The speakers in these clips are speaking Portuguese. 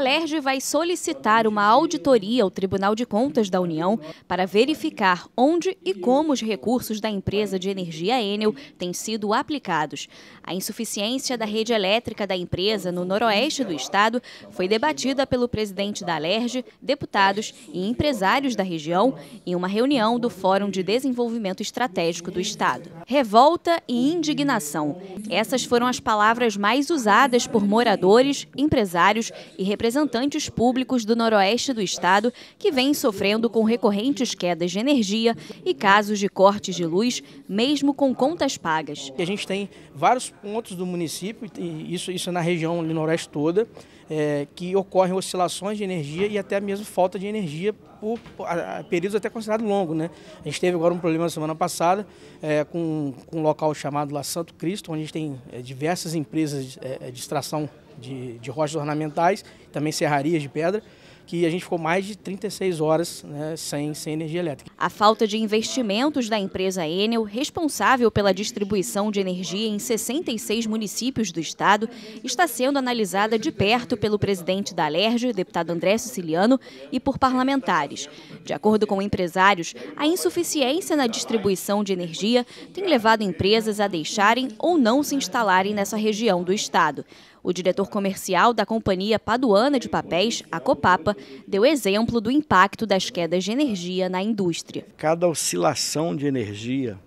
Alerj vai solicitar uma auditoria ao Tribunal de Contas da União para verificar onde e como os recursos da empresa de energia Enel têm sido aplicados. A insuficiência da rede elétrica da empresa no noroeste do estado foi debatida pelo presidente da Alerj, deputados e empresários da região em uma reunião do Fórum de Desenvolvimento Estratégico do Estado. Revolta e indignação. Essas foram as palavras mais usadas por moradores, empresários e representantes representantes públicos do noroeste do estado que vêm sofrendo com recorrentes quedas de energia e casos de cortes de luz, mesmo com contas pagas. A gente tem vários pontos do município, isso, isso na região do noroeste toda, é, que ocorrem oscilações de energia e até mesmo falta de energia por, por a, períodos até considerados longos. Né? A gente teve agora um problema na semana passada é, com, com, um local chamado lá Santo Cristo, onde a gente tem é, diversas empresas é, é, de extração de, de rochas ornamentais, também serrarias de pedra, que a gente ficou mais de 36 horas né, sem, sem energia elétrica. A falta de investimentos da empresa Enel, responsável pela distribuição de energia em 66 municípios do estado, está sendo analisada de perto pelo presidente da Alerj, deputado André Siciliano, e por parlamentares. De acordo com empresários, a insuficiência na distribuição de energia tem levado empresas a deixarem ou não se instalarem nessa região do estado. O diretor comercial da Companhia Paduana de Papéis, a Copapa, deu exemplo do impacto das quedas de energia na indústria. Cada oscilação de energia,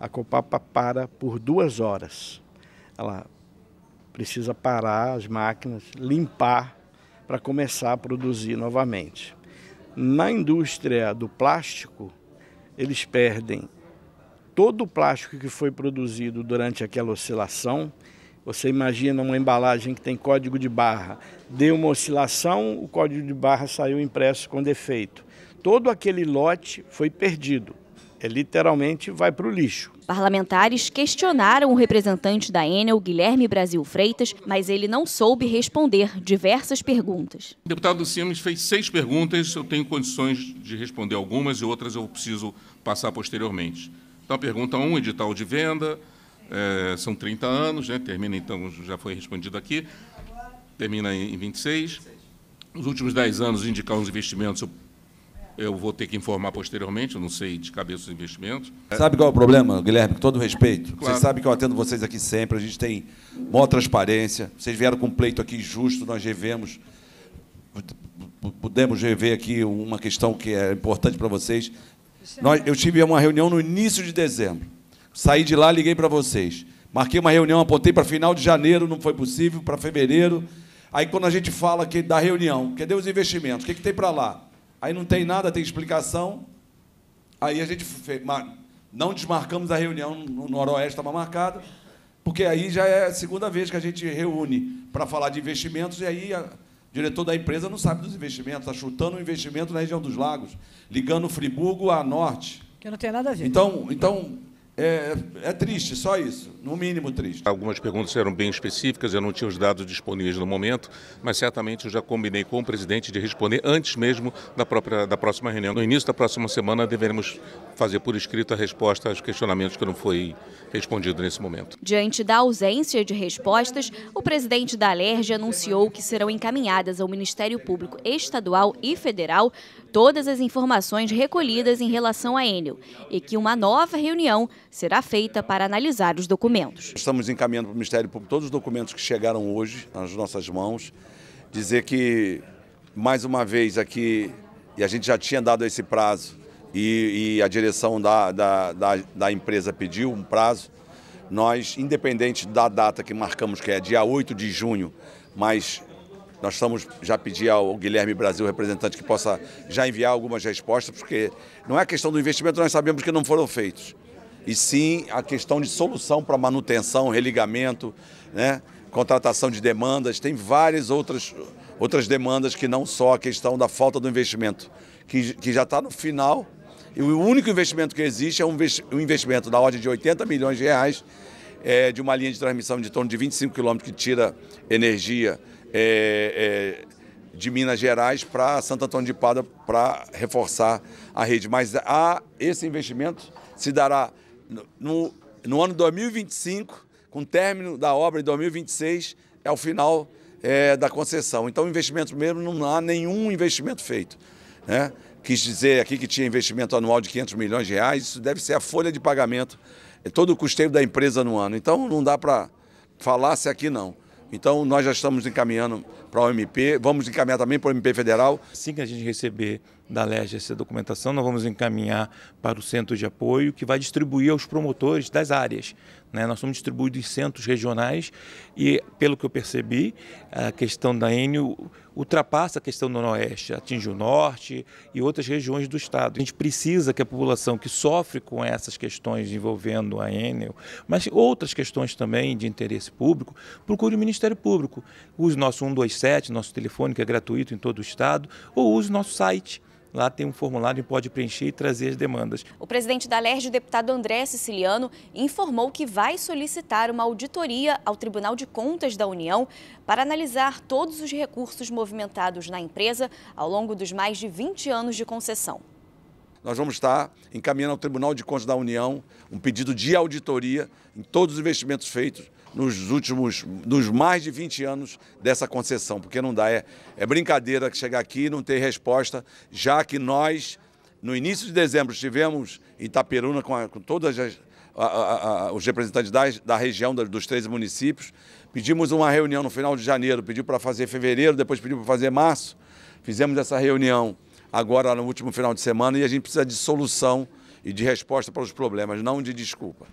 a Copapa para por duas horas. Ela precisa parar as máquinas, limpar para começar a produzir novamente. Na indústria do plástico, eles perdem todo o plástico que foi produzido durante aquela oscilação você imagina uma embalagem que tem código de barra, deu uma oscilação, o código de barra saiu impresso com defeito. Todo aquele lote foi perdido. É literalmente vai para o lixo. Parlamentares questionaram o representante da Enel, Guilherme Brasil Freitas, mas ele não soube responder diversas perguntas. O deputado Simas fez seis perguntas, eu tenho condições de responder algumas e outras eu preciso passar posteriormente. Então, a pergunta 1, um, edital de venda. É, são 30 anos, né? termina então, já foi respondido aqui, termina em 26. Os últimos 10 anos indicar os investimentos, eu, eu vou ter que informar posteriormente, eu não sei de cabeça os investimentos. Sabe qual é o problema, Guilherme? Com todo respeito. Claro. Vocês sabem que eu atendo vocês aqui sempre, a gente tem maior transparência. Vocês vieram com um pleito aqui justo, nós revemos, pudemos rever aqui uma questão que é importante para vocês. Nós, eu tive uma reunião no início de dezembro Saí de lá, liguei para vocês. Marquei uma reunião, apontei para final de janeiro, não foi possível, para fevereiro. Aí quando a gente fala que da reunião, cadê é os investimentos? O que, que tem para lá? Aí não tem nada, tem explicação. Aí a gente fez, não desmarcamos a reunião no Noroeste, estava marcada, porque aí já é a segunda vez que a gente reúne para falar de investimentos, e aí o diretor da empresa não sabe dos investimentos, está chutando um investimento na região dos lagos, ligando Friburgo a norte. Que não tem nada a ver. Então, então é, é, triste, só isso, no mínimo triste. Algumas perguntas eram bem específicas, eu não tinha os dados disponíveis no momento, mas certamente eu já combinei com o presidente de responder antes mesmo da, própria, da próxima reunião. No início da próxima semana, deveremos fazer por escrito a resposta aos questionamentos que não foi respondido nesse momento. Diante da ausência de respostas, o presidente da Alerj anunciou que serão encaminhadas ao Ministério Público Estadual e Federal todas as informações recolhidas em relação a Enel e que uma nova reunião será feita para analisar os documentos. Estamos encaminhando para o Ministério Público todos os documentos que chegaram hoje nas nossas mãos. Dizer que, mais uma vez aqui, e a gente já tinha dado esse prazo, e, e a direção da, da, da, da empresa pediu um prazo, nós, independente da data que marcamos, que é dia 8 de junho, mas nós estamos já pedir ao Guilherme Brasil, representante, que possa já enviar algumas respostas, porque não é questão do investimento, nós sabemos que não foram feitos e sim a questão de solução para manutenção, religamento, né? contratação de demandas, tem várias outras, outras demandas que não só a questão da falta do investimento, que, que já está no final. E o único investimento que existe é um investimento da ordem de 80 milhões de reais é, de uma linha de transmissão de torno de 25 quilômetros que tira energia é, é, de Minas Gerais para Santo Antônio de Pada para reforçar a rede. Mas a, esse investimento se dará no, no, ano 2025, com o término da obra em 2026, é o final é, da concessão. Então, investimento mesmo, não há nenhum investimento feito. Né? Quis dizer aqui que tinha investimento anual de 500 milhões de reais, isso deve ser a folha de pagamento, é todo o custeio da empresa no ano. Então, não dá para falar se aqui não. Então, nós já estamos encaminhando para o MP, vamos encaminhar também para o MP Federal. Assim que a gente receber da LERJ essa documentação, nós vamos encaminhar para o centro de apoio que vai distribuir aos promotores das áreas. Né? Nós somos distribuídos em centros regionais e, pelo que eu percebi, a questão da Enio ultrapassa a questão do Noroeste, atinge o Norte e outras regiões do Estado. A gente precisa que a população que sofre com essas questões envolvendo a Enel, mas outras questões também de interesse público, procure o Ministério Público. Use nosso 125 nosso telefone que é gratuito em todo o estado, ou use nosso site. Lá tem um formulário que pode preencher e trazer as demandas. O presidente da LERJ, o deputado André Siciliano, informou que vai solicitar uma auditoria ao Tribunal de Contas da União para analisar todos os recursos movimentados na empresa ao longo dos mais de 20 anos de concessão. Nós vamos estar encaminhando ao Tribunal de Contas da União um pedido de auditoria em todos os investimentos feitos nos últimos, nos mais de 20 anos dessa concessão, porque não dá, é, é brincadeira chegar aqui e não ter resposta, já que nós, no início de dezembro, estivemos em Itaperuna com, a, com todas as, a, a, os representantes da, da região, da, dos 13 municípios, pedimos uma reunião no final de janeiro, pediu para fazer fevereiro, depois pediu para fazer março, fizemos essa reunião agora no último final de semana e a gente precisa de solução e de resposta para os problemas, não de desculpa.